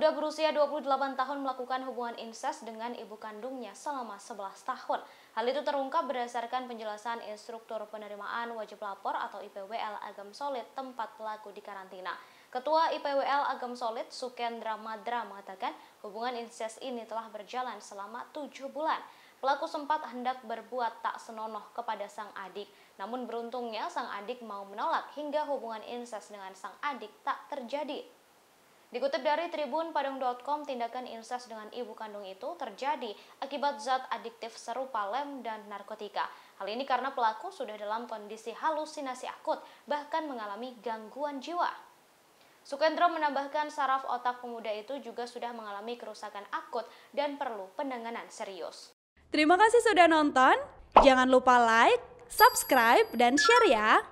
Pemuda berusia 28 tahun melakukan hubungan inses dengan ibu kandungnya selama 11 tahun. Hal itu terungkap berdasarkan penjelasan instruktur penerimaan wajib lapor atau IPWL Agam Solid tempat pelaku dikarantina. Ketua IPWL Agam Solid Sukendra Madra mengatakan hubungan inses ini telah berjalan selama 7 bulan. Pelaku sempat hendak berbuat tak senonoh kepada sang adik, namun beruntungnya sang adik mau menolak hingga hubungan inses dengan sang adik tak terjadi. Dikutip dari Tribun Padang.com, tindakan inses dengan ibu kandung itu terjadi akibat zat adiktif serupa lem dan narkotika. Hal ini karena pelaku sudah dalam kondisi halusinasi akut, bahkan mengalami gangguan jiwa. Sukendro menambahkan saraf otak pemuda itu juga sudah mengalami kerusakan akut dan perlu penanganan serius. Terima kasih sudah nonton. Jangan lupa like, subscribe, dan share ya.